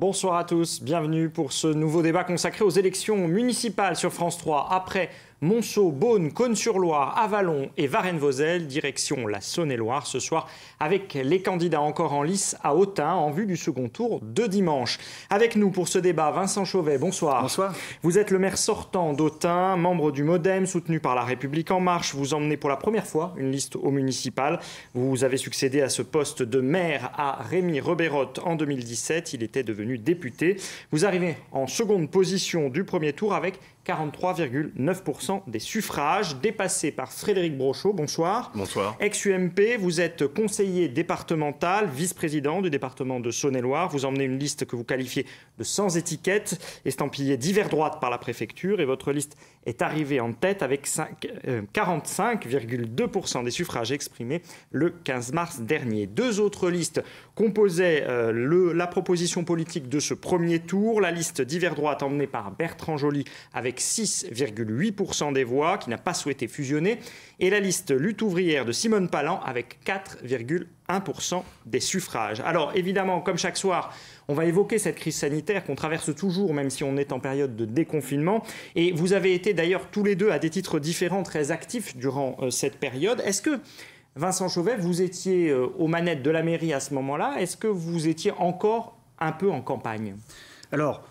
Bonsoir à tous, bienvenue pour ce nouveau débat consacré aux élections municipales sur France 3. Après Monceau, Beaune, Cône-sur-Loire, Avalon et Varennes-Vauzelles, direction la Saône-et-Loire ce soir, avec les candidats encore en lice à Autun en vue du second tour de dimanche. Avec nous pour ce débat, Vincent Chauvet, bonsoir. Bonsoir. Vous êtes le maire sortant d'Autun, membre du Modem, soutenu par La République En Marche. Vous emmenez pour la première fois une liste au municipal. Vous avez succédé à ce poste de maire à Rémi Rebérotte en 2017. Il était devenu député. Vous arrivez en seconde position du premier tour avec 43,9% des suffrages, dépassés par Frédéric Brochot. Bonsoir. Bonsoir. Ex-UMP, vous êtes conseiller départemental, vice-président du département de Saône-et-Loire. Vous emmenez une liste que vous qualifiez de sans étiquette, estampillée divers droite par la préfecture. Et votre liste est arrivé en tête avec 45,2% euh, des suffrages exprimés le 15 mars dernier. Deux autres listes composaient euh, la proposition politique de ce premier tour. La liste d'hiver droite emmenée par Bertrand Joly avec 6,8% des voix, qui n'a pas souhaité fusionner, et la liste lutte ouvrière de Simone Palan avec 4,1%. 1% des suffrages. Alors évidemment, comme chaque soir, on va évoquer cette crise sanitaire qu'on traverse toujours, même si on est en période de déconfinement. Et vous avez été d'ailleurs tous les deux à des titres différents très actifs durant euh, cette période. Est-ce que Vincent Chauvet, vous étiez euh, aux manettes de la mairie à ce moment-là Est-ce que vous étiez encore un peu en campagne Alors,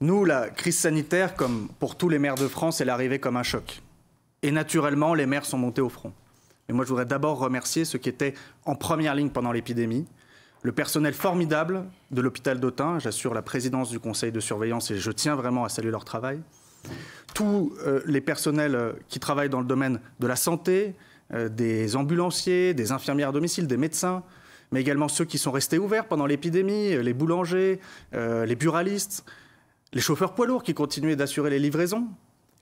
nous, la crise sanitaire, comme pour tous les maires de France, elle arrivait comme un choc. Et naturellement, les maires sont montés au front. Mais moi, je voudrais d'abord remercier ceux qui étaient en première ligne pendant l'épidémie, le personnel formidable de l'hôpital d'Autun, j'assure la présidence du conseil de surveillance et je tiens vraiment à saluer leur travail, tous euh, les personnels euh, qui travaillent dans le domaine de la santé, euh, des ambulanciers, des infirmières à domicile, des médecins, mais également ceux qui sont restés ouverts pendant l'épidémie, les boulangers, les buralistes, les chauffeurs poids lourds qui continuaient d'assurer les livraisons,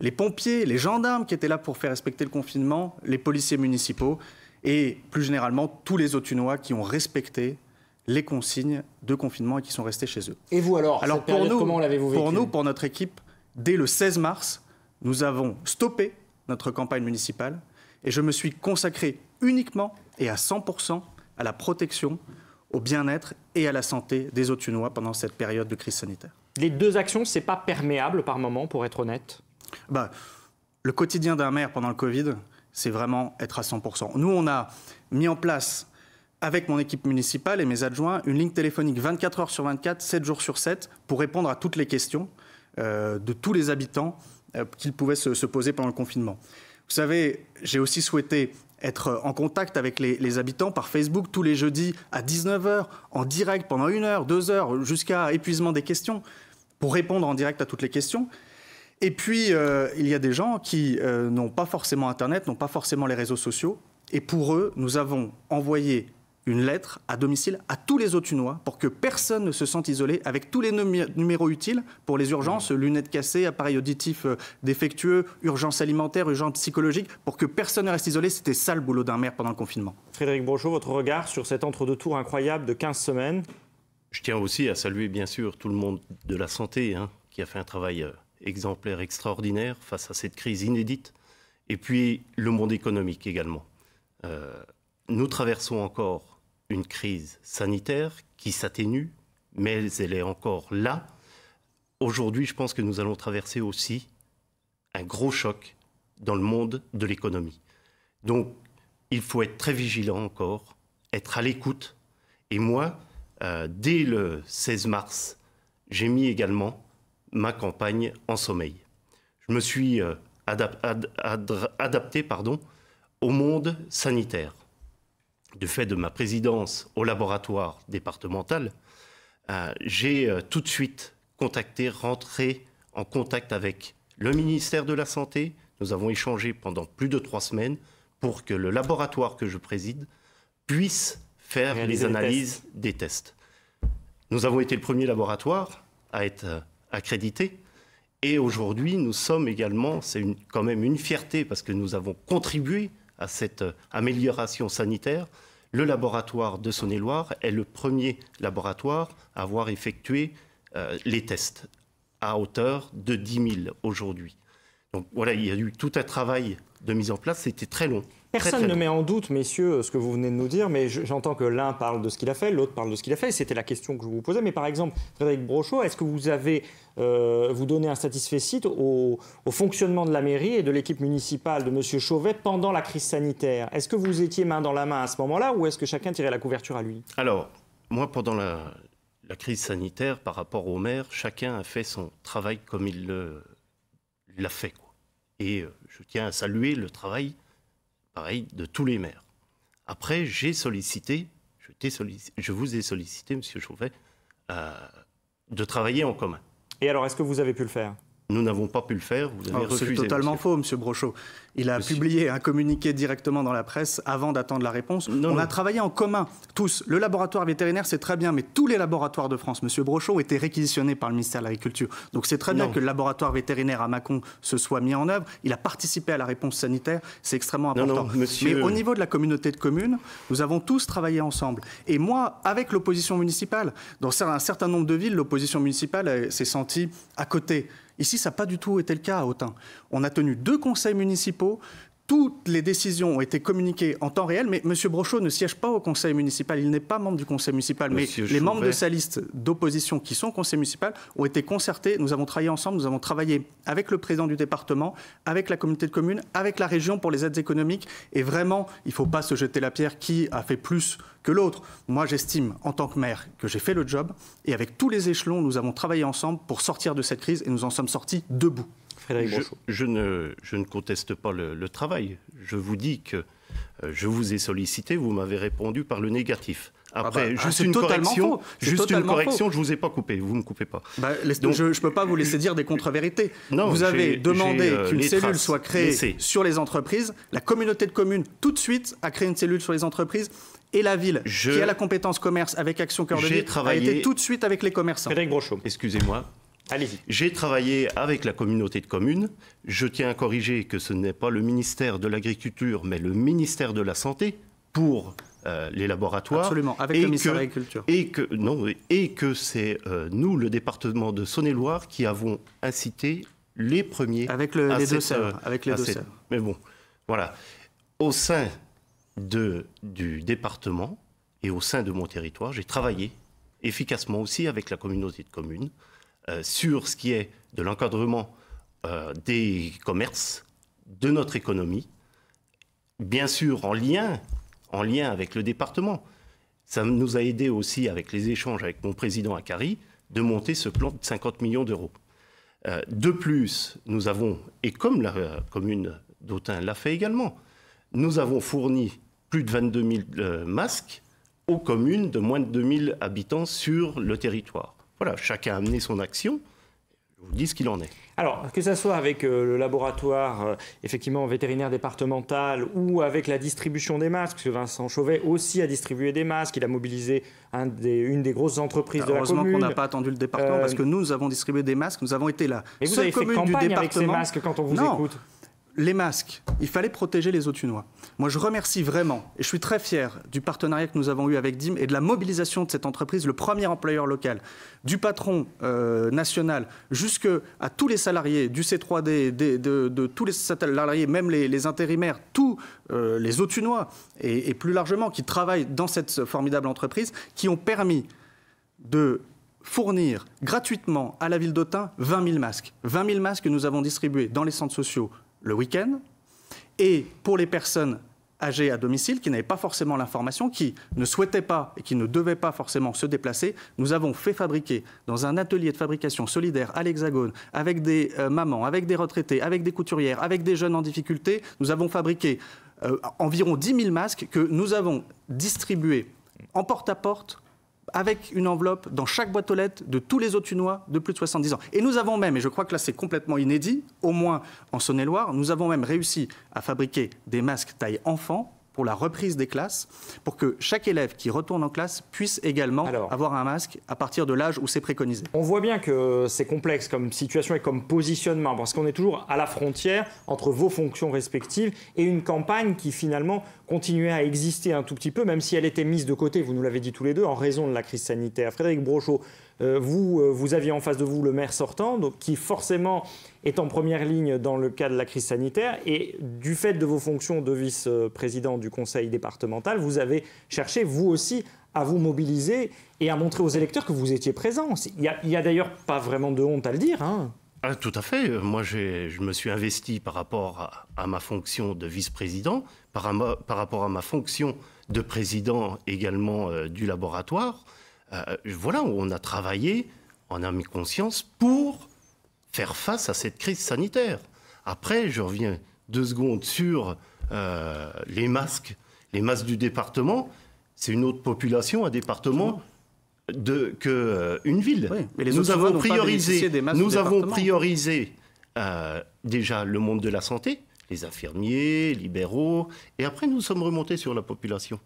les pompiers, les gendarmes qui étaient là pour faire respecter le confinement, les policiers municipaux et plus généralement tous les Autunois qui ont respecté les consignes de confinement et qui sont restés chez eux. Et vous alors, pour nous, comment l'avez-vous vécu Pour nous, pour notre équipe, dès le 16 mars, nous avons stoppé notre campagne municipale et je me suis consacré uniquement et à 100% à la protection, au bien-être et à la santé des Autunois pendant cette période de crise sanitaire. Les deux actions, c'est pas perméable par moment, pour être honnête bah, le quotidien d'un maire pendant le Covid, c'est vraiment être à 100%. Nous, on a mis en place, avec mon équipe municipale et mes adjoints, une ligne téléphonique 24 heures sur 24, 7 jours sur 7, pour répondre à toutes les questions euh, de tous les habitants euh, qu'ils pouvaient se, poser pendant le confinement. Vous savez, j'ai aussi souhaité être en contact avec les, habitants par Facebook tous les jeudis à 19h, en direct pendant une heure, deux heures, jusqu'à épuisement des questions, pour répondre en direct à toutes les questions. Et puis, euh, il y a des gens qui euh, n'ont pas forcément Internet, n'ont pas forcément les réseaux sociaux. Et pour eux, nous avons envoyé une lettre à domicile à tous les Autunois pour que personne ne se sente isolé avec tous les numéros utiles pour les urgences, mmh. lunettes cassées, appareils auditifs euh, défectueux, urgences alimentaires, urgences psychologiques, pour que personne ne reste isolé. C'était ça le boulot d'un maire pendant le confinement. Frédéric Bourgeot, votre regard sur cet entre-deux-tours incroyable de 15 semaines Je tiens aussi à saluer bien sûr tout le monde de la santé hein, qui a fait un travail exemplaire extraordinaire face à cette crise inédite, et puis le monde économique également. Euh, nous traversons encore une crise sanitaire qui s'atténue, mais elle est encore là. Aujourd'hui, je pense que nous allons traverser aussi un gros choc dans le monde de l'économie. Donc, il faut être très vigilant encore, être à l'écoute. Et moi, euh, dès le 16 mars, j'ai mis également ma campagne en sommeil. Je me suis euh, adapté pardon, au monde sanitaire. Du fait de ma présidence au laboratoire départemental, euh, j'ai euh, tout de suite contacté, rentré en contact avec le ministère de la Santé. Nous avons échangé pendant plus de trois semaines pour que le laboratoire que je préside puisse faire les analyses des tests. des tests. Nous avons été le premier laboratoire à être accrédité Et aujourd'hui, nous sommes également, c'est quand même une fierté parce que nous avons contribué à cette euh, amélioration sanitaire. Le laboratoire de Saône-et-Loire est le premier laboratoire à avoir effectué euh, les tests à hauteur de 10 000 aujourd'hui. Donc voilà, il y a eu tout un travail de mise en place, c'était très long. Personne ne met en doute, messieurs, ce que vous venez de nous dire, mais j'entends que l'un parle de ce qu'il a fait, l'autre parle de ce qu'il a fait. C'était la question que je vous posais. Mais par exemple, Frédéric Brochot, est-ce que vous avez euh, vous donné un satisfait au, au, fonctionnement de la mairie et de l'équipe municipale de M. Chauvet pendant la crise sanitaire Est-ce que vous étiez main dans la main à ce moment-là ou est-ce que chacun tirait la couverture à lui Alors, moi, pendant la, la crise sanitaire, par rapport au maire, chacun a fait son travail comme il l'a fait. Et euh, je tiens à saluer le travail, pareil, de tous les maires. Après, j'ai sollicité, je, vous ai sollicité, Monsieur Chauvet, euh, de travailler en commun. Et alors, est-ce que vous avez pu le faire nous n'avons pas pu le faire. Vous avez oh, refusé. C'est totalement faux, Monsieur Brochot. Il a publié un communiqué directement dans la presse avant d'attendre la réponse. on a travaillé en commun, tous. Le laboratoire vétérinaire, c'est très bien, mais tous les laboratoires de France, Monsieur Brochot, étaient réquisitionnés par le ministère de l'Agriculture. Donc c'est très bien que le laboratoire vétérinaire à Macon se soit mis en œuvre. Il a participé à la réponse sanitaire. C'est extrêmement important. Mais au niveau de la communauté de communes, nous avons tous travaillé ensemble. Et moi, avec l'opposition municipale, dans un certain nombre de villes, l'opposition municipale s'est sentie à côté. Ici, ça n'a pas du tout été le cas à Autun. On a tenu deux conseils municipaux toutes les décisions ont été communiquées en temps réel, mais M. Brochot ne siège pas au conseil municipal, il n'est pas membre du conseil municipal, mais les membres de sa liste d'opposition qui sont au conseil municipal ont été concertés, nous avons travaillé ensemble, nous avons travaillé avec le président du département, avec la communauté de communes, avec la région pour les aides économiques, et vraiment, il ne faut pas se jeter la pierre qui a fait plus que l'autre. Moi, j'estime en tant que maire que j'ai fait le job, et avec tous les échelons, nous avons travaillé ensemble pour sortir de cette crise, et nous en sommes sortis debout je, ne, je ne conteste pas le, travail. Je vous dis que euh, je vous ai sollicité, vous m'avez répondu par le négatif. Ah bah, Après, ah bah, juste, une, correction, juste une correction, je vous ai pas coupé, vous me coupez pas. Bah, Donc, je ne peux pas vous laisser dire des contre-vérités. Vous avez demandé euh, qu'une cellule soit créée sur les entreprises. La communauté de communes, tout de suite, a créé une cellule sur les entreprises et la ville, qui a la compétence commerce avec Action Cœur de Ville, a été tout de suite avec les commerçants. Frédéric Excusez-moi, j'ai travaillé avec la communauté de communes. Je tiens à corriger que ce n'est pas le ministère de l'Agriculture, mais le ministère de la Santé pour euh, les laboratoires. Absolument, avec le ministère de l'Agriculture. Et que, et que c'est euh, nous, le département de Saône-et-Loire, qui avons incité les premiers. Avec les euh, Avec les deux Mais bon, voilà. Au sein du département et au sein de mon territoire, j'ai travaillé efficacement aussi avec la communauté de communes euh, sur ce qui est de l'encadrement euh, des commerces, de notre économie, bien sûr en lien, en lien avec le département. Ça nous a aidé aussi avec les échanges avec mon président Akari de monter ce plan de 50 millions d'euros. Euh, de plus, nous avons, et comme la commune d'Autun l'a fait également, nous avons fourni plus de 22 000 masques aux communes de moins de 2 000 habitants sur le territoire. Voilà, chacun a amené son action. Je vous dis ce qu'il en est. Alors, que ce soit avec euh, le laboratoire euh, effectivement vétérinaire départemental ou avec la distribution des masques, parce que Vincent Chauvet aussi a distribué des masques, il a mobilisé une des grosses entreprises de la commune. Heureusement qu'on n'a pas attendu le département, parce euh, que nous avons distribué des masques, nous avons été là. Mais vous avez fait campagne du avec ces masques quand on vous écoute les masques, il fallait protéger les Autunois. Moi, je remercie vraiment, et je suis très fier du partenariat que nous avons eu avec DIM et de la mobilisation de cette entreprise, le premier employeur local, du patron euh, national jusqu'à tous les salariés du C3D, de, tous les salariés, même les, intérimaires, tous euh, les Autunois, et, et plus largement, qui travaillent dans cette formidable entreprise, qui ont permis de fournir gratuitement à la ville d'Autun 20 000 masques. 20 000 masques que nous avons distribués dans les centres sociaux, le week-end, et pour les personnes âgées à domicile qui n'avaient pas forcément l'information, qui ne souhaitaient pas et qui ne devaient pas forcément se déplacer, nous avons fait fabriquer dans un atelier de fabrication solidaire à l'Hexagone, avec des euh, mamans, avec des retraités, avec des couturières, avec des jeunes en difficulté, nous avons fabriqué euh, environ 10 000 masques que nous avons distribués en porte-à-porte porte à porte avec une enveloppe dans chaque boîte aux lettres de tous les Autunois de plus de 70 ans. Et nous avons même, et je crois que là c'est complètement inédit, au moins en Saône-et-Loire, nous avons même réussi à fabriquer des masques taille enfant pour la reprise des classes, pour que chaque élève qui retourne en classe puisse également avoir un masque à partir de l'âge où c'est préconisé. On voit bien que c'est complexe comme situation et comme positionnement, parce qu'on est toujours à la frontière entre vos fonctions respectives et une campagne qui finalement Continuer à exister un tout petit peu, même si elle était mise de côté, vous nous l'avez dit tous les deux, en raison de la crise sanitaire. Frédéric Brochot, euh, vous, euh, vous aviez en face de vous le maire sortant, qui forcément est en première ligne dans le cas de la crise sanitaire, et du fait de vos fonctions de vice-président du conseil départemental, vous avez cherché, vous aussi, à vous mobiliser et à montrer aux électeurs que vous étiez présent. Il n'y a, a d'ailleurs pas vraiment de honte à le dire. Hein. Ah, tout à fait. Euh, moi, je me suis investi par rapport à, ma fonction de vice-président, par, rapport à ma fonction de président également euh, du laboratoire. Voilà euh, voilà, on a travaillé en âme et conscience pour faire face à cette crise sanitaire. Après, je reviens deux secondes sur les masques, les masques du département. C'est une autre population, un département de, que euh, une ville. mais nous avons priorisé, nous avons priorisé déjà le monde de la santé, les infirmiers, libéraux, et après nous sommes remontés sur la population.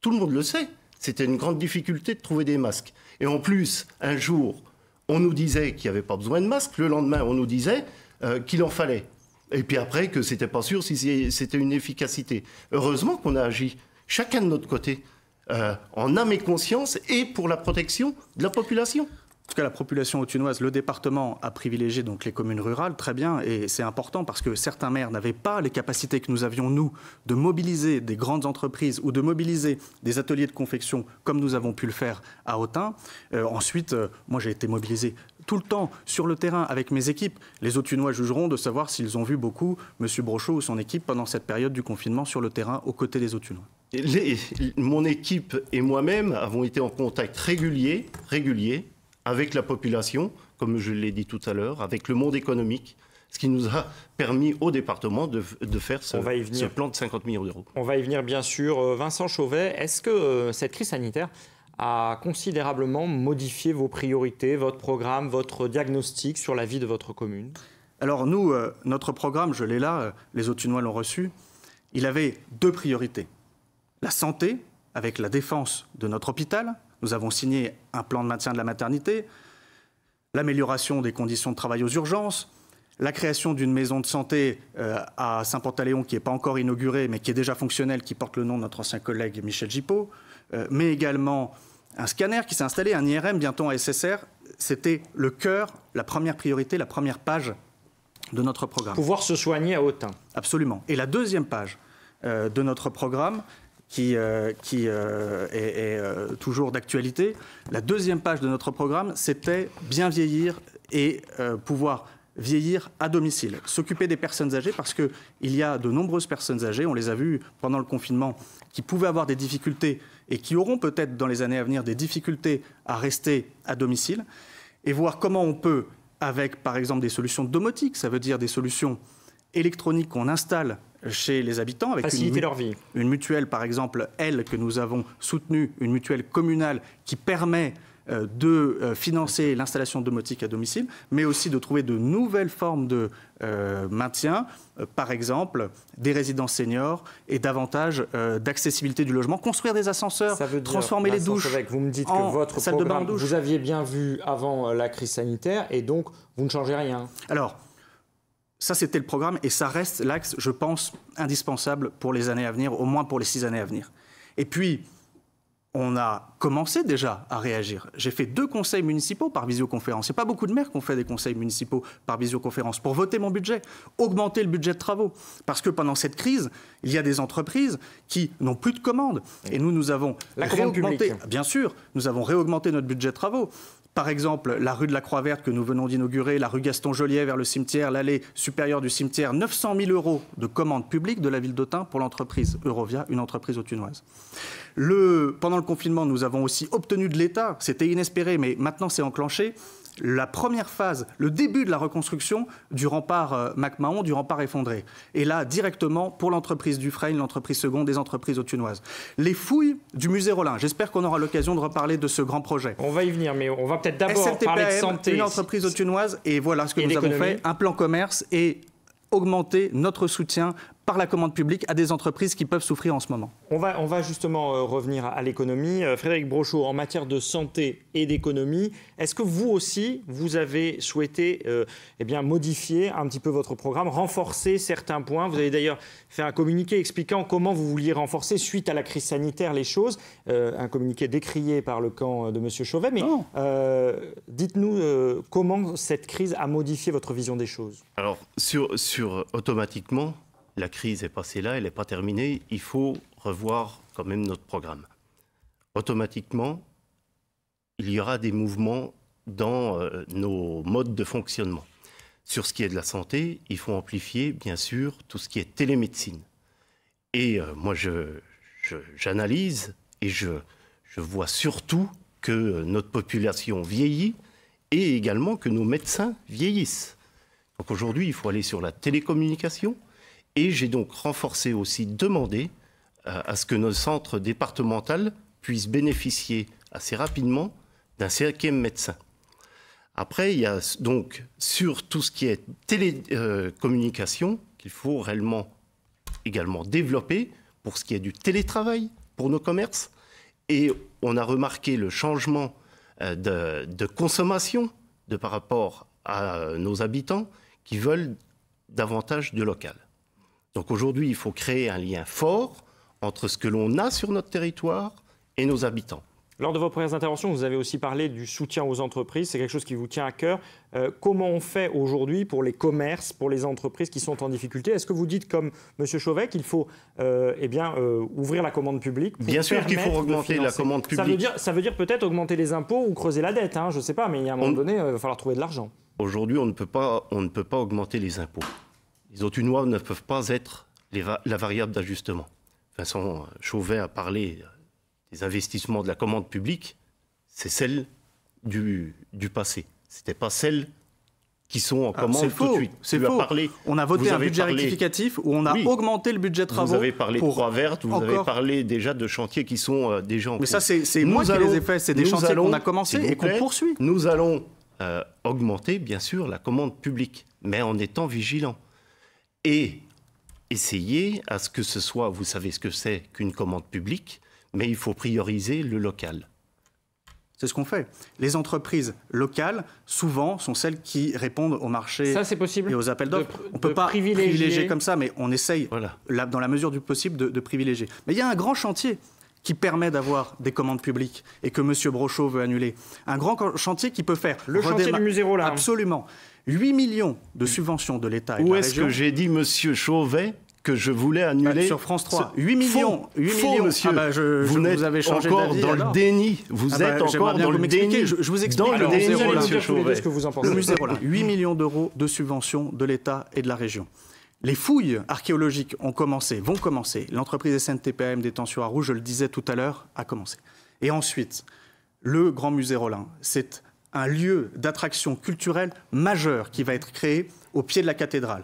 Tout le monde le sait. C'était une grande difficulté de trouver des masques. Et en plus, un jour, on nous disait qu'il n'y avait pas besoin de masques. Le lendemain, on nous disait euh, qu'il en fallait. Et puis après, que c'était pas sûr si c'était une efficacité. Heureusement qu'on a agi, chacun de notre côté. Euh, en âme et conscience et pour la protection de la population. En tout cas, la population autunoise, le département a privilégié donc les communes rurales, très bien, et c'est important parce que certains maires n'avaient pas les capacités que nous avions, nous, de mobiliser des grandes entreprises ou de mobiliser des ateliers de confection comme nous avons pu le faire à Autun. Euh, ensuite, euh, moi, j'ai été mobilisé tout le temps sur le terrain avec mes équipes. Les Autunois jugeront de savoir s'ils ont vu beaucoup M. Brochot ou son équipe pendant cette période du confinement sur le terrain aux côtés des Autunois mon équipe et moi-même avons été en contact régulier, régulier avec la population, comme je l'ai dit tout à l'heure, avec le monde économique, ce qui nous a permis au département de, faire ce, plan de 50 millions d'euros. On va y venir bien sûr. Euh, Vincent Chauvet, est-ce que euh, cette crise sanitaire a considérablement modifié vos priorités, votre programme, votre diagnostic sur la vie de votre commune Alors nous, euh, notre programme, je l'ai là, les Autunois l'ont reçu, il avait deux priorités la santé, avec la défense de notre hôpital. Nous avons signé un plan de maintien de la maternité, l'amélioration des conditions de travail aux urgences, la création d'une maison de santé euh, à Saint-Pantaléon qui n'est pas encore inaugurée mais qui est déjà fonctionnelle, qui porte le nom de notre ancien collègue Michel Gippo, euh, mais également un scanner qui s'est installé, un IRM bientôt à SSR. C'était le cœur, la première priorité, la première page de notre programme. Pouvoir se soigner à Autun. Absolument. Et la deuxième page euh, de notre programme, qui, euh, euh, est, euh, toujours d'actualité. La deuxième page de notre programme, c'était bien vieillir et pouvoir vieillir à domicile, s'occuper des personnes âgées parce qu'il y a de nombreuses personnes âgées, on les a vues pendant le confinement, qui pouvaient avoir des difficultés et qui auront peut-être dans les années à venir des difficultés à rester à domicile et voir comment on peut, avec par exemple des solutions domotiques, ça veut dire des solutions électroniques qu'on installe chez les habitants. Avec Faciliter une, leur vie. Une mutuelle, par exemple, elle, que nous avons soutenue, une mutuelle communale qui permet euh, de euh, financer l'installation domotique à domicile, mais aussi de trouver de nouvelles formes de euh, maintien, par exemple des résidences seniors et davantage d'accessibilité du logement, construire des ascenseurs, transformer les douches. Avec, vous me dites que votre vous aviez bien vu avant la crise sanitaire et donc vous ne changez rien. Alors, ça, c'était le programme et ça reste l'axe, je pense, indispensable pour les années à venir, au moins pour les six années à venir. Et puis, on a commencé déjà à réagir. J'ai fait deux conseils municipaux par visioconférence. Il pas beaucoup de maires qui ont fait des conseils municipaux par visioconférence pour voter mon budget, augmenter le budget de travaux. Parce que pendant cette crise, il y a des entreprises qui n'ont plus de commandes. Et nous, nous avons La bien sûr, nous avons réaugmenté notre budget de travaux. Par exemple, la rue de la Croix-Verte que nous venons d'inaugurer, la rue Gaston-Joliet vers le cimetière, l'allée supérieure du cimetière, 900 000 euros de commandes publiques de la ville d'Autun pour l'entreprise Eurovia, une entreprise autunoise. pendant le confinement, nous avons aussi obtenu de l'État, c'était inespéré, mais maintenant c'est enclenché, la première phase, le début de la reconstruction du rempart euh, MacMahon, du rempart effondré. Et là, directement pour l'entreprise Dufresne, l'entreprise seconde, des entreprises autunoises. Les fouilles du musée Rollin. J'espère qu'on aura l'occasion de reparler de ce grand projet. On va y venir, mais on va peut-être d'abord parler de santé. Une entreprise autunoise, et voilà ce que nous avons fait un plan commerce et augmenter notre soutien par la commande publique à des entreprises qui peuvent souffrir en ce moment. On va, on va justement euh, revenir à, l'économie. Euh, Frédéric Brochot, en matière de santé et d'économie, est-ce que vous aussi, vous avez souhaité euh, eh bien, modifier un petit peu votre programme, renforcer certains points Vous avez d'ailleurs fait un communiqué expliquant comment vous vouliez renforcer, suite à la crise sanitaire, les choses. un communiqué décrié par le camp de M. Chauvet. Mais oh. dites-nous comment cette crise a modifié votre vision des choses. Alors, sur, sur automatiquement, la crise est passée là, elle n'est pas terminée, il faut revoir quand même notre programme. Automatiquement, il y aura des mouvements dans euh, nos modes de fonctionnement. Sur ce qui est de la santé, il faut amplifier, bien sûr, tout ce qui est télémédecine. Et euh, moi, j'analyse je, et je, je vois surtout que euh, notre population vieillit et également que nos médecins vieillissent. Donc aujourd'hui, il faut aller sur la télécommunication, et j'ai donc renforcé aussi, demandé euh, à ce que nos centres départementaux puissent bénéficier assez rapidement d'un cinquième médecin. Après, il y a donc sur tout ce qui est télécommunication, euh, qu'il faut réellement également développer pour ce qui est du télétravail pour nos commerces. Et on a remarqué le changement euh, de, de, consommation de par rapport à nos habitants qui veulent davantage de local. Donc aujourd'hui, il faut créer un lien fort entre ce que l'on a sur notre territoire et nos habitants. Lors de vos premières interventions, vous avez aussi parlé du soutien aux entreprises. C'est quelque chose qui vous tient à cœur. Euh, comment on fait aujourd'hui pour les commerces, pour les entreprises qui sont en difficulté Est-ce que vous dites, comme M. Chauvet, qu'il faut euh, eh bien, euh, ouvrir la commande publique Bien sûr qu'il faut augmenter la commande publique. Ça veut dire, dire peut-être augmenter les impôts ou creuser la dette. Hein, je ne sais pas, mais il y a un moment donné, il va falloir trouver de l'argent. Aujourd'hui, on, ne peut pas, on ne peut pas augmenter les impôts les eaux ne peuvent pas être la variable d'ajustement. Vincent Chauvet a parlé des investissements de la commande publique, c'est celle du, du passé. Ce n'était pas celle qui sont en ah, commande tout de suite. C'est faux. on a voté un budget rectificatif où on a augmenté le budget de travaux. Vous avez parlé pour de croix verte, vous avez parlé déjà de chantiers qui sont euh, déjà en cours. Mais ça, c'est moi qui les ai faits. C'est des chantiers qu'on a commencé et qu'on poursuit. Nous allons euh, augmenter, bien sûr, la commande publique, mais en étant vigilants et essayer à ce que ce soit, vous savez ce que c'est qu'une commande publique, mais il faut prioriser le local. C'est ce qu'on fait. Les entreprises locales, souvent, sont celles qui répondent au marché et aux appels d'offres. On ne peut pas privilégier. comme ça, mais on essaye, dans la mesure du possible, de privilégier. Mais il y a un grand chantier qui permet d'avoir des commandes publiques et que M. Brochot veut annuler. Un grand chantier qui peut faire... Le chantier du musée Roland. Absolument. 8 millions de subventions de l'État et Où est-ce que j'ai dit, M. Chauvet que je voulais bah, annuler. sur France 3. 8 millions. 8 millions. monsieur. Ah bah, je, vous, je vous, avez changé encore dans le déni. Vous ah bah, êtes encore dans le déni. Je, vous explique. Dans le déni, monsieur Chauvet. Ce que vous en pensez. Le musée Roland, 8 millions d'euros de subventions de l'État et de la région. Les fouilles archéologiques ont commencé, vont commencer. L'entreprise SNTPM détention à Rouge, je le disais tout à l'heure, a commencé. Et ensuite, le Grand Musée Rollin, c'est un lieu d'attraction culturelle majeur qui va être créé au pied de la cathédrale.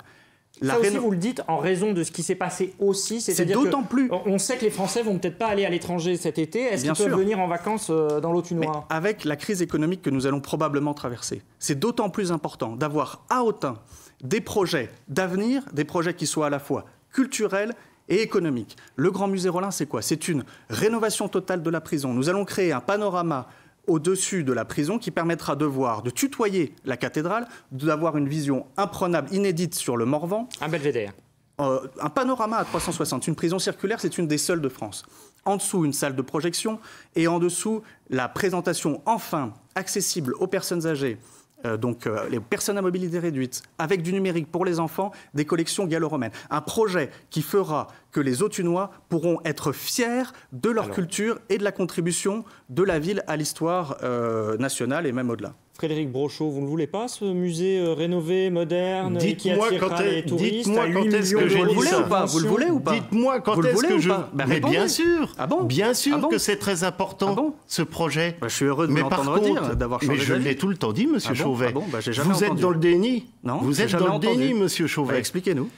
ça aussi, vous le dites en raison de ce qui s'est passé aussi. C'est d'autant plus. On sait que les Français vont peut-être pas aller à l'étranger cet été. Est-ce qu'ils peuvent venir en vacances euh, dans l'automne Avec la crise économique que nous allons probablement traverser, c'est d'autant plus important d'avoir à Autun des projets d'avenir, des projets qui soient à la fois culturels et économiques. Le Grand Musée Rolin, c'est quoi C'est une rénovation totale de la prison. Nous allons créer un panorama au-dessus de la prison qui permettra de voir, de tutoyer la cathédrale, d'avoir une vision imprenable, inédite sur le Morvan. Un belvédère. Euh, un panorama à 360. Une prison circulaire, c'est une des seules de France. En dessous, une salle de projection et en dessous, la présentation enfin accessible aux personnes âgées euh, donc euh, les personnes à mobilité réduite, avec du numérique pour les enfants, des collections gallo-romaines. Un projet qui fera que les Autunois pourront être fiers de leur culture et de la contribution de la ville à l'histoire euh, nationale et même au-delà. Frédéric Brochot, vous ne voulez pas ce musée euh, rénové, moderne, euh, Dites-moi quand, les touristes 8 quand ce Vous le voulez ou pas Vous le voulez ou pas Dites-moi quand est-ce que je. Ben, mais bien sûr ah bon Bien sûr ah que c'est très important, ah ce projet. Bah, je suis heureux de mais dire, d'avoir changé Mais je l'ai tout le temps dit, monsieur ah Chauvet. Bah, vous êtes dans le déni Non, Vous êtes dans le déni, monsieur Chauvet. Bah, expliquez-nous.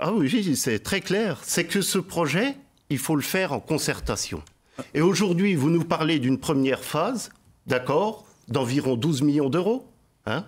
Ah oui, c'est très clair. C'est que ce projet, il faut le faire en concertation. Et aujourd'hui, vous nous parlez d'une première phase, d'accord d'environ 12 millions d'euros. Hein.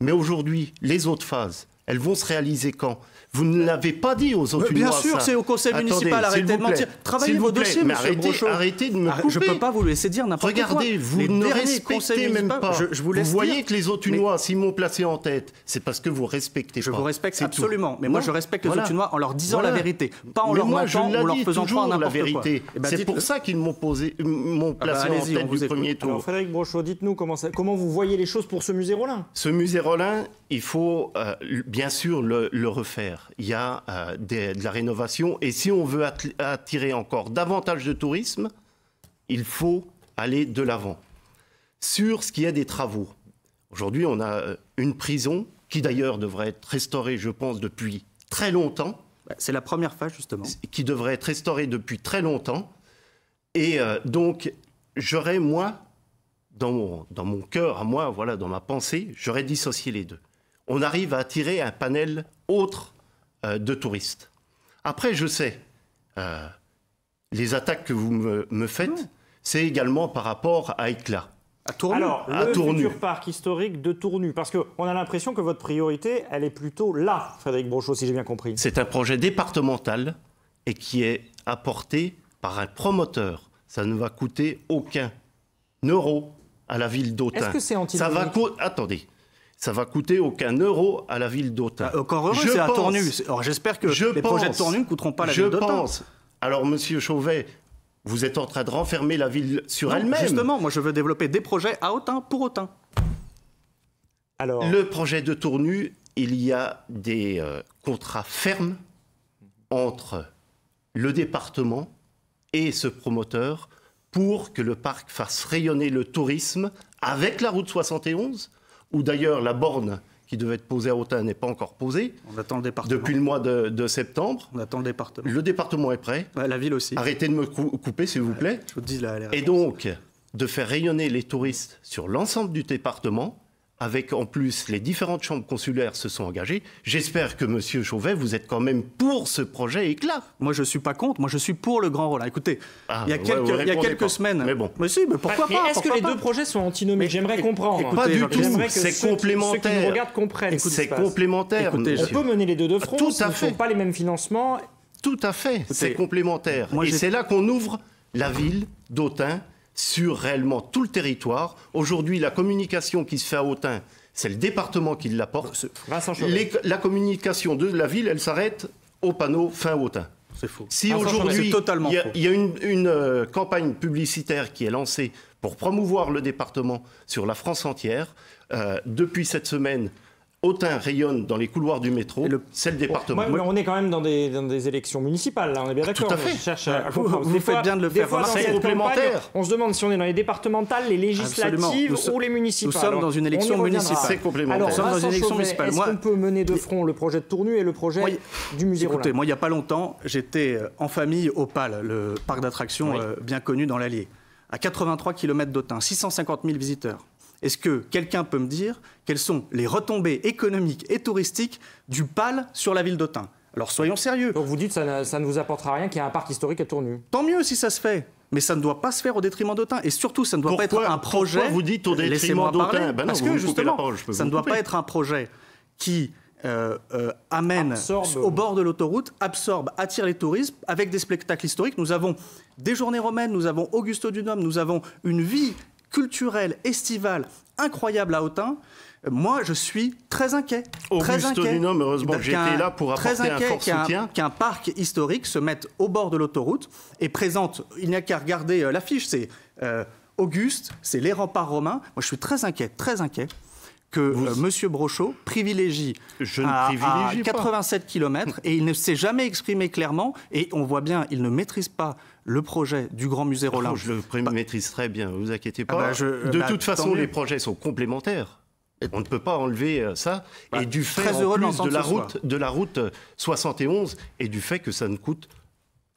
Mais aujourd'hui, les autres phases, elles vont se réaliser quand vous ne l'avez pas dit aux autres. Bien sûr, c'est au conseil municipal. Arrêtez de mentir. Travaillez vos dossiers, mais arrêtez, arrêtez de me ah, couper. Je ne peux pas vous laisser dire n'importe quoi. Regardez, vous ne respectez même pas. Je, vous, voyez que les Autunois, s'ils m'ont placé en tête, c'est parce que vous respectez pas. Je vous respecte absolument. Mais moi, je respecte les Autunois en leur disant la vérité. Pas en leur mentant ou en leur faisant croire n'importe quoi. Eh ben, c'est pour ça qu'ils m'ont ah bah, placé en tête du premier tour. Frédéric Brochot, dites-nous comment vous voyez les choses pour ce musée Rollin. Ce musée Rollin, il faut euh, bien sûr le refaire il y a euh, de la rénovation. Et si on veut attirer encore davantage de tourisme, il faut aller de l'avant. Sur ce qui est des travaux, aujourd'hui on a euh, une prison qui d'ailleurs devrait être restaurée, je pense, depuis très longtemps. Bah, c'est la première phase justement. Qui devrait être restaurée depuis très longtemps. Et euh, donc j'aurais moi, dans mon, cœur, à moi, voilà, dans ma pensée, j'aurais dissocié les deux on arrive à attirer un panel autre euh, de touristes. Après, je sais, euh, les attaques que vous me, faites, c'est également par rapport à Éclat. À Alors, le parc historique de Tournu, parce qu'on a l'impression que votre priorité, elle est plutôt là, Frédéric Brochot, si j'ai bien compris. C'est un projet départemental et qui est apporté par un promoteur. Ça ne va coûter aucun euro à la ville d'Autun. Est-ce que c'est anti Ça va Attendez, ça va coûter aucun euro à la ville d'Autun. encore ah, heureux, c'est à j'espère que je les projets de Tournu ne coûteront pas à la ville d'Autun. Pense. Alors Monsieur Chauvet, vous êtes en train de renfermer la ville sur elle-même. Justement, moi je veux développer des projets à Autun pour Autun. Alors... Le projet de Tournu, il y a des euh, contrats fermes entre le département et ce promoteur pour que le parc fasse rayonner le tourisme avec la route 71 où d'ailleurs la borne qui devait être posée à Autun n'est pas encore posée. On attend le département. Depuis le mois de, septembre. On attend le département. Le département est prêt. la ville aussi. Arrêtez de me couper, s'il vous plaît. je vous dis là, Et donc, de faire rayonner les touristes sur l'ensemble du département, avec en plus les différentes chambres consulaires se sont engagées. J'espère que Monsieur Chauvet, vous êtes quand même pour ce projet éclat. Moi, je suis pas contre. Moi, je suis pour le Grand rôle. Écoutez, ah, il y a quelques, semaines. Mais bon. Mais si, mais pourquoi pas Est-ce que les deux projets sont antinomiques J'aimerais comprendre. pas du tout. C'est complémentaire. C'est complémentaire. on peut mener les deux de front. Tout à fait. Pas les mêmes financements. Tout à fait. C'est complémentaire. Et c'est là qu'on ouvre la ville d'Autun sur réellement tout le territoire. Aujourd'hui, la communication qui se fait à Autun, c'est le département qui l'apporte. La communication de la ville, elle s'arrête au panneau fin Autun. C'est faux. Si aujourd'hui, il y, a, une, euh, campagne publicitaire qui est lancée pour promouvoir le département sur la France entière, euh, depuis cette semaine, Autun rayonne dans les couloirs du métro, c'est le département. mais on est quand même dans des, élections municipales, là, on est bien ah, d'accord. Tout à fait. vous, faites bien de le faire. complémentaire. on se demande si on est dans les départementales, les législatives ou les municipales. Nous sommes dans une élection municipale. C'est complémentaire. Alors, dans une élection municipale. Est-ce qu'on peut mener de front le projet de Tournu et le projet du musée Écoutez, moi, il n'y a pas longtemps, j'étais euh, en famille au PAL, le parc d'attractions euh, bien connu dans l'Allier, à 83 km d'Autun, 650 000 visiteurs. Est-ce que quelqu'un peut me dire quelles sont les retombées économiques et touristiques du PAL sur la ville d'Autun alors soyons sérieux. Donc vous dites que ça ne vous apportera rien qu'il y ait un parc historique à Tournu. Tant mieux si ça se fait. Mais ça ne doit pas se faire au détriment d'Autun. Et surtout, ça ne doit pas être un projet. vous dites au détriment d'Autun ben Parce que justement, ça ne doit pas être un projet qui euh, euh, amène au bord de l'autoroute, absorbe, attire les touristes avec des spectacles historiques. Nous avons des journées romaines, nous avons Augusto Dunum, nous avons une vie culturelle, estivale, incroyable à Autun, moi, je suis très inquiet. très inquiet. heureusement j'étais là pour qu'un, Qu'un parc historique se mette au bord de l'autoroute et présente, il n'y a qu'à regarder euh, l'affiche, c'est euh, Auguste, c'est les remparts romains. Moi, je suis très inquiet, très inquiet que euh, Monsieur M. Brochot privilégie, 87 km et il ne s'est jamais exprimé clairement et on voit bien, il ne maîtrise pas le projet du Grand Musée Roland. je le maîtrise très bien, ne vous inquiétez ah pas. Bah, euh, de bah, toute façon, les projets sont complémentaires. On ne peut pas enlever euh, ça. Bah, et du fait, de la, route, de la route 71 et du fait que ça ne coûte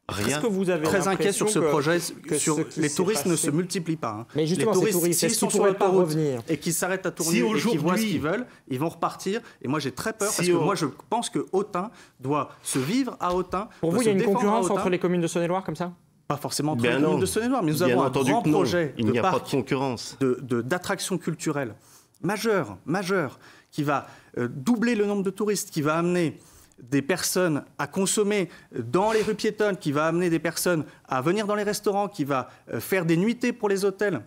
rien. Que vous avez très inquiet sur ce projet. Que sur, les touristes ne se multiplient pas. Hein. Mais justement, les touristes, touristes s'ils sont pas revenir et qu'ils s'arrêtent à tourner et qu'ils voient ce qu'ils veulent, ils vont repartir. Et moi, j'ai très peur parce que moi, je pense que Autun doit se vivre à Autun. Pour vous, il y a une concurrence entre les communes de Saône-et-Loire comme ça pas forcément entre les communes de Saône-et-Loire, mais nous avons un grand projet il de, a pas de concurrence, d'attraction culturelle majeure majeur, qui va euh, doubler le nombre de touristes, qui va amener des personnes à consommer dans les rues piétonnes, qui va amener des personnes à venir dans les restaurants, qui va euh, faire des nuitées pour les hôtels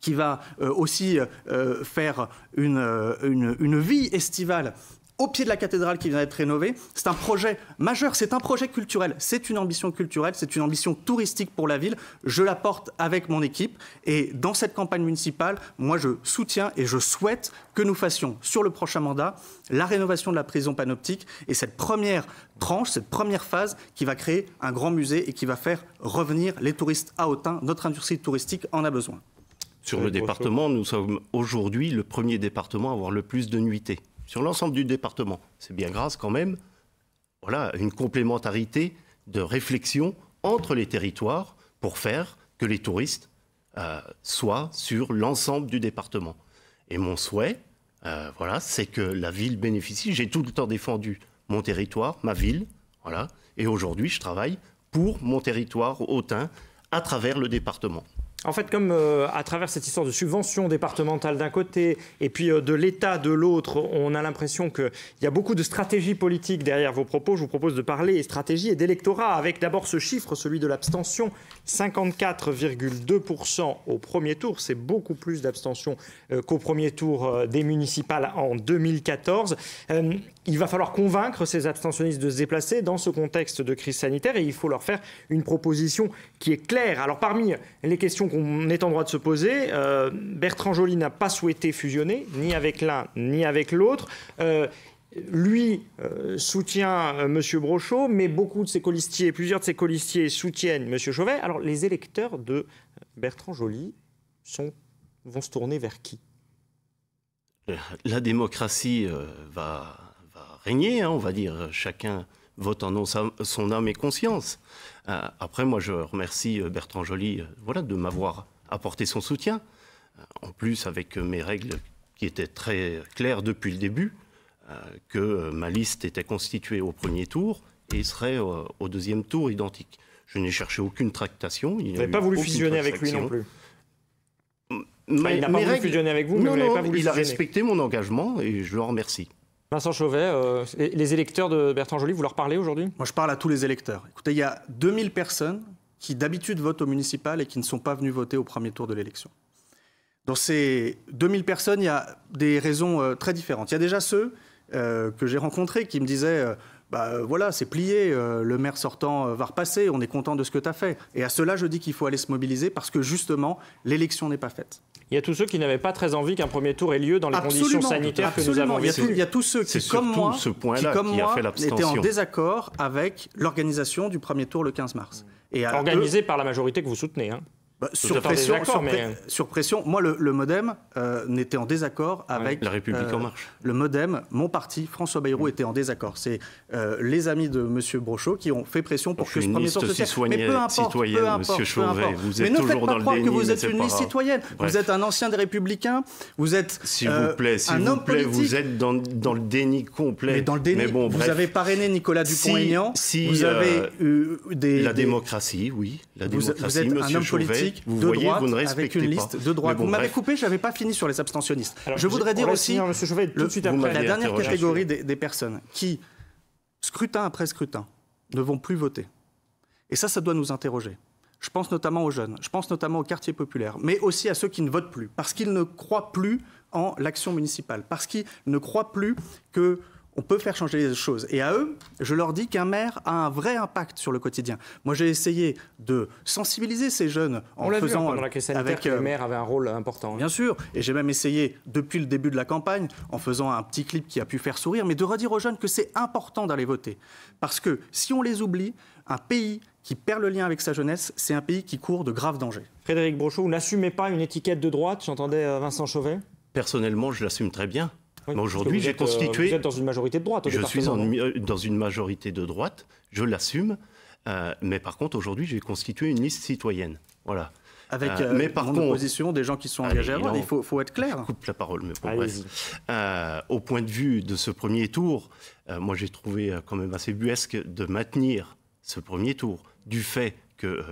qui va euh, aussi euh, faire une, une vie estivale au pied de la cathédrale qui vient d'être rénovée. C'est un projet majeur, c'est un projet culturel, c'est une ambition culturelle, c'est une ambition touristique pour la ville. Je la porte avec mon équipe et dans cette campagne municipale, moi je soutiens et je souhaite que nous fassions sur le prochain mandat la rénovation de la prison panoptique et cette première tranche, cette première phase qui va créer un grand musée et qui va faire revenir les touristes à Autun. Notre industrie touristique en a besoin. Sur le département, nous sommes aujourd'hui le premier département à avoir le plus de nuitées sur l'ensemble du département. C'est bien grâce quand même, voilà, une complémentarité de réflexion entre les territoires pour faire que les touristes euh, soient sur l'ensemble du département. Et mon souhait, euh, voilà, c'est que la ville bénéficie. J'ai tout le temps défendu mon territoire, ma ville, voilà. Et aujourd'hui, je travaille pour mon territoire hautain à travers le département. En fait, comme euh, à travers cette histoire de subvention départementale d'un côté et puis euh, de l'État de l'autre, on a l'impression qu'il y a beaucoup de stratégie politique derrière vos propos. Je vous propose de parler stratégie et d'électorat, avec d'abord ce chiffre, celui de l'abstention, 54,2% au premier tour. C'est beaucoup plus d'abstention euh, qu'au premier tour des municipales en 2014 il va falloir convaincre ces abstentionnistes de se déplacer dans ce contexte de crise sanitaire et il faut leur faire une proposition qui est claire. Alors parmi les questions qu'on est en droit de se poser, euh, Bertrand Joly n'a pas souhaité fusionner, ni avec l'un ni avec l'autre. Euh, lui euh, soutient M. Brochot, mais beaucoup de ses colistiers, plusieurs de ses colistiers soutiennent M. Chauvet. Alors les électeurs de Bertrand Joly sont, vont se tourner vers qui La démocratie va régner, hein, on va dire, chacun vote en son âme et conscience. Euh, après, moi, je remercie euh, Bertrand Joly euh, voilà, de m'avoir apporté son soutien, en plus avec mes règles qui étaient très claires depuis le début, que ma liste était constituée au premier tour et serait au deuxième tour identique. Je n'ai cherché aucune tractation. Il Vous n'avez pas voulu fusionner avec lui non plus il n'a pas voulu fusionner avec vous, mais pas voulu Il a respecté mon engagement et je le remercie. Vincent Chauvet, euh, les électeurs de Bertrand Joly, vous leur parlez aujourd'hui Moi, je parle à tous les électeurs. Écoutez, il y a 2000 personnes qui d'habitude votent au municipal et qui ne sont pas venues voter au premier tour de l'élection. Dans ces 2000 personnes, il y a des raisons euh, très différentes. Il y a déjà ceux euh, que j'ai rencontrés qui me disaient bah, voilà, c'est plié, le maire sortant va repasser, on est content de ce que tu as fait. Et à cela, je dis qu'il faut aller se mobiliser parce que justement, l'élection n'est pas faite il y a tous ceux qui n'avaient pas très envie qu'un premier tour ait lieu dans les conditions sanitaires que nous avons vécues. Il y a tous ceux qui, comme moi, ce qui, comme moi, étaient en désaccord avec l'organisation du premier tour le 15 mars. Et Organisé par la majorité que vous soutenez. Hein. Bah, sur, pression, euh, sur, pression, moi le, Modem euh, n'était en désaccord avec la République euh, en marche. Le Modem, mon parti, François Bayrou mm. était en désaccord. C'est les amis de M. Brochot qui ont fait pression pour que ce premier ministre si Mais peu citoyenne, monsieur peu Vous êtes mais ne faites pas croire que vous êtes une citoyenne. Vous êtes un ancien des Républicains. Vous êtes s'il vous plaît, s'il vous plaît, vous êtes dans, le déni complet. Mais dans le déni. vous avez parrainé Nicolas Dupont-Aignan. vous avez eu des la démocratie, oui, la démocratie. Vous êtes un homme politique vous de voyez, vous ne respectez avec une liste de droite. vous m'avez coupé, je n'avais pas fini sur les abstentionnistes. je voudrais dire aussi, la dernière catégorie des, des personnes qui, scrutin après scrutin, ne vont plus voter. Et ça, ça doit nous interroger. Je pense notamment aux jeunes, je pense notamment aux quartiers populaires, mais aussi à ceux qui ne votent plus, parce qu'ils ne croient plus en l'action municipale, parce qu'ils ne croient plus que on peut faire changer les choses. Et à eux, je leur dis qu'un maire a un vrai impact sur le quotidien. Moi, j'ai essayé de sensibiliser ces jeunes en on hein, faisant vu, pendant la crise euh, avec, que le euh, maire avait un rôle important. Hein. Bien sûr, et j'ai même essayé depuis le début de la campagne en faisant un petit clip qui a pu faire sourire, mais de redire aux jeunes que c'est important d'aller voter parce que si on les oublie, un pays qui perd le lien avec sa jeunesse, c'est un pays qui court de graves dangers. Frédéric Brochot, n'assumez pas une étiquette de droite, j'entendais euh, Vincent Chauvet. Personnellement, je l'assume très bien aujourd'hui, j'ai euh, constitué. Vous êtes dans une majorité de droite. Au je suis dans une majorité de droite, je l'assume. Euh, mais par contre, aujourd'hui, j'ai constitué une liste citoyenne. Voilà. Avec euh, euh des gens qui sont engagés il faut, être clair. coupe la parole, mais euh, au point de vue de ce premier tour, moi j'ai trouvé quand même assez buesque de maintenir ce premier tour du fait que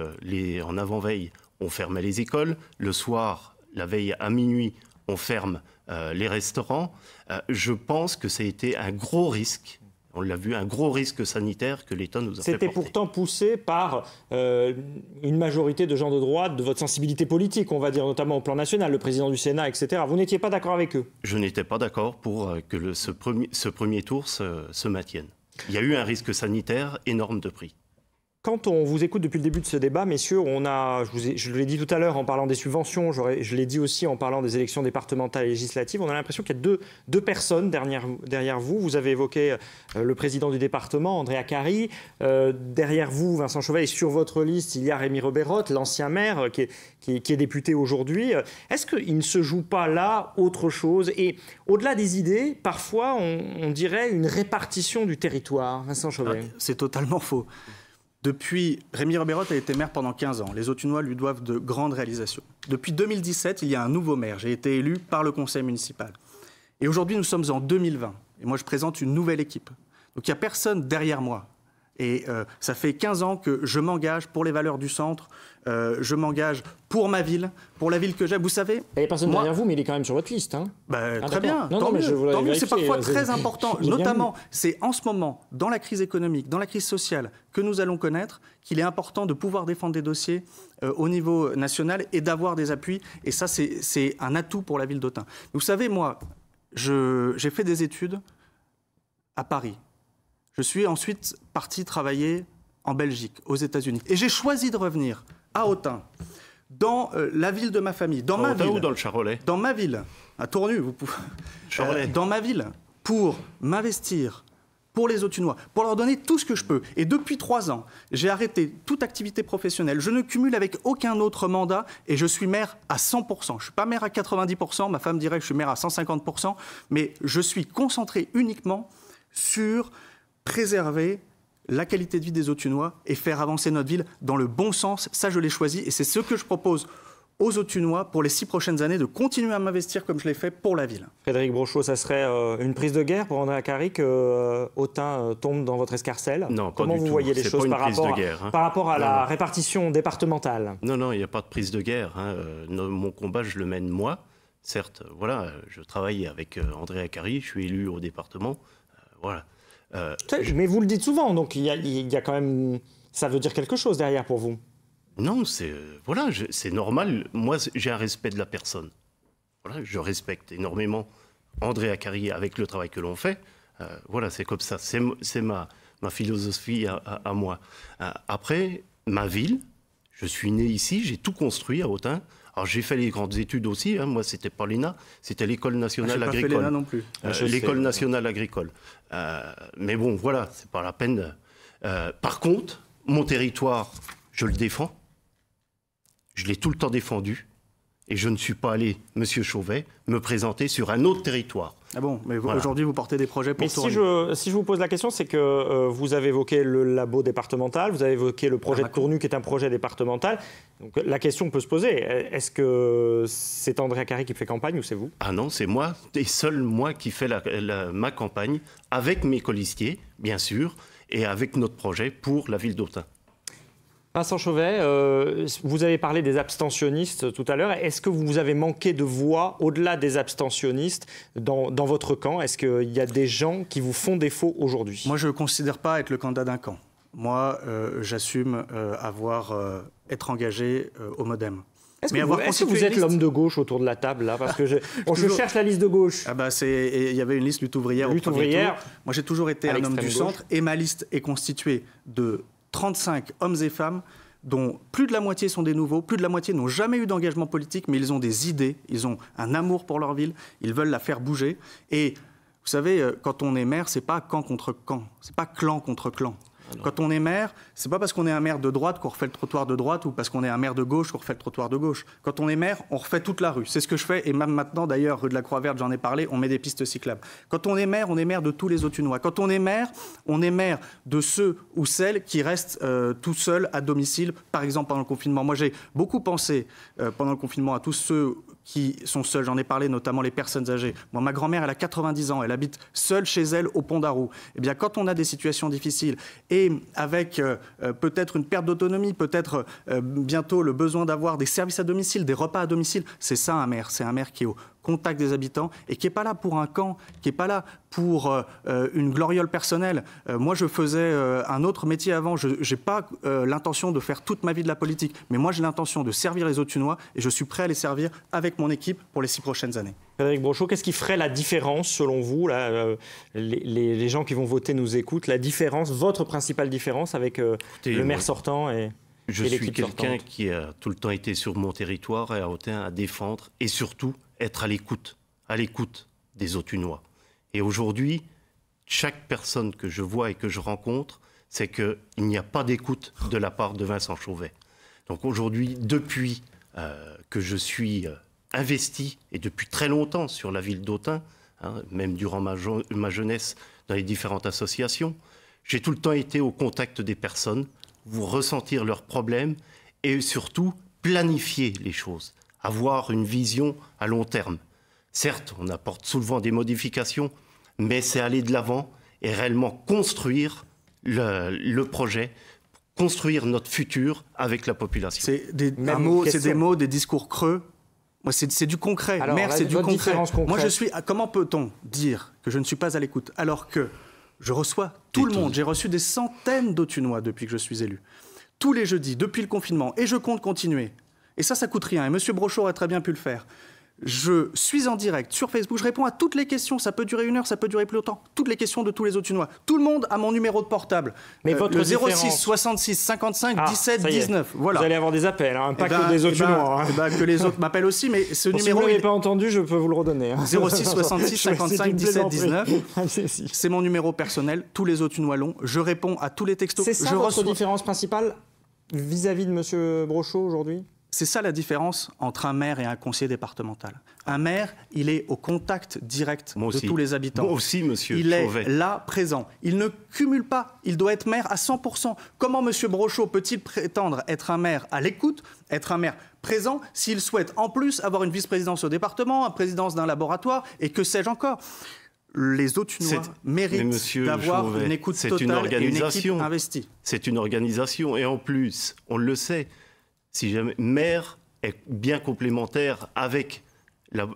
en avant-veille, on fermait les écoles, le soir, la veille à minuit, on ferme euh, les restaurants, euh, je pense que ça a été un gros risque on l'a vu, un gros risque sanitaire que l'État nous a C'était pourtant poussé par euh, une majorité de gens de droite, de votre sensibilité politique, on va dire, notamment au plan national, le président du Sénat, etc. Vous n'étiez pas d'accord avec eux Je n'étais pas d'accord pour que ce, premier, tour se maintienne. Il y a eu un risque sanitaire énorme de prix. Quand on vous écoute depuis le début de ce débat, messieurs, on a, je, l'ai dit tout à l'heure en parlant des subventions, je l'ai dit aussi en parlant des élections départementales et législatives, on a l'impression qu'il y a deux, personnes derrière, vous. Vous avez évoqué euh, le président du département, André Cari. Euh, derrière vous, Vincent Chauvel, et sur votre liste, il y a Rémi Roberotte, l'ancien maire euh, qui est, député aujourd'hui. Est-ce qu'il ne se joue pas là autre chose Et au-delà des idées, parfois on, dirait une répartition du territoire. Vincent Chauvet. Ah, c'est totalement faux. Depuis, Rémi Robérot a été maire pendant 15 ans. Les Autunois lui doivent de grandes réalisations. Depuis 2017, il y a un nouveau maire. J'ai été élu par le conseil municipal. Et aujourd'hui, nous sommes en 2020. Et moi, je présente une nouvelle équipe. Donc, il n'y a personne derrière moi. Et euh, ça fait 15 ans que je m'engage pour les valeurs du centre, euh, je m'engage pour ma ville, pour la ville que j'aime. Vous savez. Il n'y a personne derrière vous, mais il est quand même sur votre liste. Hein. Bah, ah, très bien. Non, tant mieux. C'est parfois euh, très important. Notamment, c'est en ce moment, dans la crise économique, dans la crise sociale que nous allons connaître, qu'il est important de pouvoir défendre des dossiers au niveau national et d'avoir des appuis. Et ça, c'est un atout pour la ville d'Autun. Vous savez, moi, j'ai fait des études à Paris. Je suis ensuite parti travailler en Belgique, aux États-Unis. Et j'ai choisi de revenir à Autun, dans euh, la ville de ma famille, dans, ma ville. dans le Charolais Dans ma ville, à Tournu, vous pouvez. Charolais. Euh, dans ma ville, pour m'investir pour les Autunois, pour leur donner tout ce que je peux. Et depuis trois ans, j'ai arrêté toute activité professionnelle. Je ne cumule avec aucun autre mandat et je suis maire à 100%. Je ne suis pas maire à 90%, ma femme dirait que je suis maire à 150%, mais je suis concentré uniquement sur préserver la qualité de vie des Autunois et faire avancer notre ville dans le bon sens. Ça, je l'ai choisi et c'est ce que je propose aux Autunois pour les six prochaines années de continuer à m'investir comme je l'ai fait pour la ville. Frédéric Brochot, ça serait euh, une prise de guerre pour André Acari que euh, Autun euh, tombe dans votre escarcelle Non, Comment vous voyez les choses par rapport, guerre, à, hein. par, rapport à, la répartition départementale Non, non, il n'y a pas de prise de guerre. Hein. Euh, mon combat, je le mène moi. Certes, voilà, je travaille avec André Acari, je suis élu au département. voilà. Euh, mais vous le dites souvent, donc il y, a, quand même. Ça veut dire quelque chose derrière pour vous Non, c'est. Euh, voilà, c'est normal. Moi, j'ai un respect de la personne. Voilà, je respecte énormément André Acari avec le travail que l'on fait. Euh, voilà, c'est comme ça. C'est ma, philosophie à, moi. après, ma ville, je suis né ici, j'ai tout construit à Autun. Alors j'ai fait les grandes études aussi, hein. moi c'était pas l'ENA, c'était l'École ah, nationale ah, pas agricole. non plus. Euh, L'École nationale agricole. Euh, mais bon, voilà, c'est pas la peine. Euh, par contre, mon territoire, je le défends. Je l'ai tout le temps défendu. Et je ne suis pas allé, Monsieur Chauvet, me présenter sur un autre territoire. Ah bon, mais aujourd'hui vous portez des projets pour mais Si je, si je vous pose la question, c'est que euh, vous avez évoqué le labo départemental, vous avez évoqué le projet ah, de Tournu qui est un projet départemental. Donc la question peut se poser, est-ce que c'est André Carré qui fait campagne ou c'est vous Ah non, c'est moi, et seul moi qui fais la, ma campagne, avec mes colistiers, bien sûr, et avec notre projet pour la ville d'Autun. Vincent Chauvet, euh, vous avez parlé des abstentionnistes tout à l'heure. Est-ce que vous avez manqué de voix au-delà des abstentionnistes dans, dans votre camp Est-ce qu'il y a des gens qui vous font défaut aujourd'hui Moi, je ne considère pas être le candidat d'un camp. Moi, euh, j'assume euh, avoir être engagé au MoDem. Est-ce que, vous, êtes l'homme de gauche autour de la table là Parce que je, cherche la liste de gauche. Ah bah il y avait une liste lutte ouvrière. Lutte au ouvrière. Tour. Moi j'ai toujours été un homme du centre et ma liste est constituée de 35 hommes et femmes dont plus de la moitié sont des nouveaux, plus de la moitié n'ont jamais eu d'engagement politique, mais ils ont des idées, ils ont un amour pour leur ville, ils veulent la faire bouger. Et vous savez, euh, quand on est maire, n'est pas camp contre camp, n'est pas clan contre clan. Quand on est maire, c'est pas parce qu'on est un maire de droite qu'on refait le trottoir de droite ou parce qu'on est un maire de gauche qu'on refait le trottoir de gauche. Quand on est maire, on refait toute la rue. C'est ce que je fais et même maintenant d'ailleurs, rue de la Croix-Verte, j'en ai parlé, on met des pistes cyclables. Quand on est maire, on est maire de tous les Autunois. Quand on est maire, on est maire de ceux ou celles qui restent euh, tout seuls à domicile, par exemple pendant le confinement. Moi, j'ai beaucoup pensé euh, pendant le confinement à tous ceux qui sont seuls. J'en ai parlé, notamment les personnes âgées. Moi, ma grand-mère, elle a 90 ans, elle habite seule chez elle au Pont d'Arroux. Eh bien, quand on a des situations difficiles et avec euh, euh, peut-être une perte d'autonomie, peut-être euh, bientôt le besoin d'avoir des services à domicile, des repas à domicile, c'est ça un maire. C'est un maire qui est au contact des habitants et qui n'est pas là pour un camp, qui n'est pas là pour euh, euh, une gloriole personnelle. Euh, moi, je faisais un autre métier avant. Je n'ai pas l'intention de faire toute ma vie de la politique, mais moi, j'ai l'intention de servir les Autunois et je suis prêt à les servir avec mon équipe pour les six prochaines années. Frédéric Brochot, qu'est-ce qui ferait la différence selon vous là, les, gens qui vont voter nous écoutent. La différence, votre principale différence avec le maire sortant et je suis quelqu'un qui a tout le temps été sur mon territoire et à autant à défendre et surtout être à l'écoute, à l'écoute des Autunois. Et aujourd'hui, chaque personne que je vois et que je rencontre, c'est qu'il n'y a pas d'écoute de la part de Vincent Chauvet. Donc aujourd'hui, depuis euh, que je suis euh, investi, et depuis très longtemps sur la ville d'Autun, hein, même durant ma, ma, jeunesse dans les différentes associations, j'ai tout le temps été au contact des personnes, vous ressentir leurs problèmes et surtout planifier les choses avoir une vision à long terme. Certes, on apporte souvent des modifications, mais c'est aller de l'avant et réellement construire le, projet, construire notre futur avec la population. C'est des, des, mots, des mots, des discours creux. Moi, c'est du concret. Maire, c'est du concret. Moi, je suis. Comment peut-on dire que je ne suis pas à l'écoute alors que je reçois tout le monde J'ai reçu des centaines d'Otunois depuis que je suis élu. Tous les jeudis, depuis le confinement, et je compte continuer et ça, ça coûte rien. Et Monsieur Brochot aurait très bien pu le faire. Je suis en direct sur Facebook, je réponds à toutes les questions, ça peut durer une heure, ça peut durer plus longtemps, toutes les questions de tous les autres Tunois. Tout le monde a mon numéro de portable. Mais votre 06 66 55 17 19. Voilà. Vous allez avoir des appels, hein. eh pas que ben, des autres eh ben, hein. eh ben, que les autres m'appellent aussi, mais ce numéro. Si vous ne pas entendu, je peux vous le redonner. Hein. 06 66 55 17 19. C'est mon numéro personnel, tous les autres Tunois l'ont. Je réponds à tous les textos. C'est ça votre différence principale vis-à-vis -vis de Monsieur Brochot aujourd'hui c'est ça la différence entre un maire et un conseiller départemental. Un maire, il est au contact direct de tous les habitants. Moi aussi, monsieur. Il est là, présent. Il ne cumule pas. Il doit être maire à 100%. Comment monsieur Brochot peut-il prétendre être un maire à l'écoute, être un maire présent, s'il souhaite en plus avoir une vice-présidence au département, une présidence d'un laboratoire et que sais-je encore les Autunois méritent d'avoir une écoute totale une organisation. et une équipe investie. C'est une organisation. Et en plus, on le sait, si jamais maire est bien complémentaire avec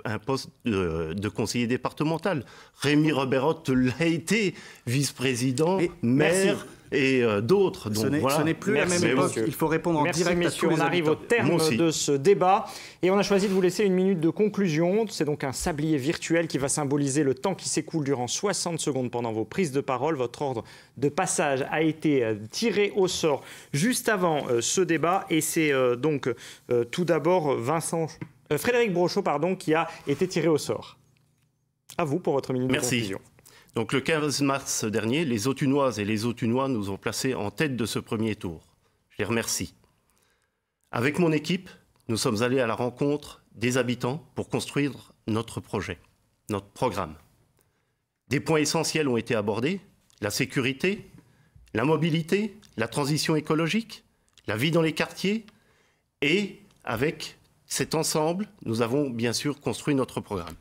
un poste de, conseiller départemental. Rémi Roberot l'a été vice-président, maire, et euh, d'autres. d'autres. Ce n'est plus la même époque. Il faut répondre en direct messieurs, On arrive au terme de ce débat et on a choisi de vous laisser une minute de conclusion. C'est donc un sablier virtuel qui va symboliser le temps qui s'écoule durant 60 secondes pendant vos prises de parole. Votre ordre de passage a été euh, tiré au sort juste avant euh, ce débat et c'est donc tout d'abord Vincent, Frédéric Brochot pardon, qui a été tiré au sort. À vous pour votre minute de conclusion. Donc le 15 mars dernier, les Autunoises et les Autunois nous ont placés en tête de ce premier tour. Je les remercie. Avec mon équipe, nous sommes allés à la rencontre des habitants pour construire notre projet, notre programme. Des points essentiels ont été abordés, la sécurité, la mobilité, la transition écologique, la vie dans les quartiers, et avec cet ensemble, nous avons bien sûr construit notre programme.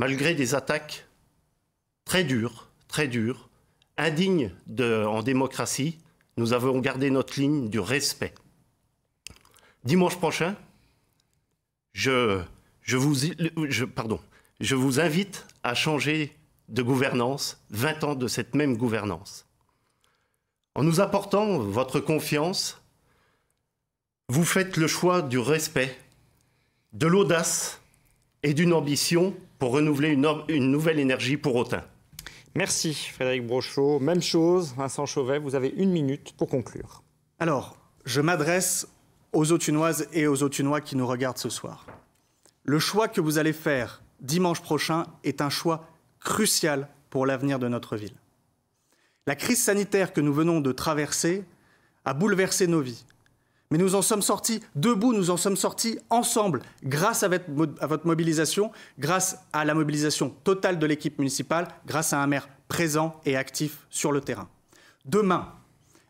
Malgré des attaques très dur, très dur, indigne de, en démocratie, nous avons gardé notre ligne du respect. Dimanche prochain, je, je, vous, je, pardon, je vous invite à changer de gouvernance, 20 ans de cette même gouvernance. En nous apportant votre confiance, vous faites le choix du respect, de l'audace et d'une ambition pour renouveler une, une nouvelle énergie pour autant. Merci Frédéric Brochot. Même chose, Vincent Chauvet, vous avez une minute pour conclure. Alors, je m'adresse aux Autunoises et aux Autunois qui nous regardent ce soir. Le choix que vous allez faire dimanche prochain est un choix crucial pour l'avenir de notre ville. La crise sanitaire que nous venons de traverser a bouleversé nos vies, mais nous en sommes sortis debout, nous en sommes sortis ensemble, grâce à votre mobilisation, grâce à la mobilisation totale de l'équipe municipale, grâce à un maire présent et actif sur le terrain. Demain,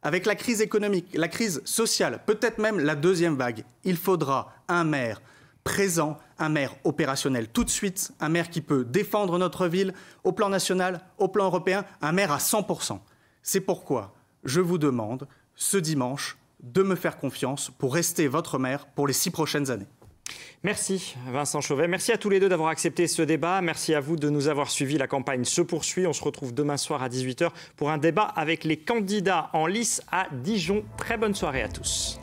avec la crise économique, la crise sociale, peut-être même la deuxième vague, il faudra un maire présent, un maire opérationnel tout de suite, un maire qui peut défendre notre ville au plan national, au plan européen, un maire à 100%. C'est pourquoi je vous demande ce dimanche de me faire confiance pour rester votre maire pour les six prochaines années. Merci Vincent Chauvet. Merci à tous les deux d'avoir accepté ce débat. Merci à vous de nous avoir suivis. La campagne se poursuit. On se retrouve demain soir à 18h pour un débat avec les candidats en lice à Dijon. Très bonne soirée à tous.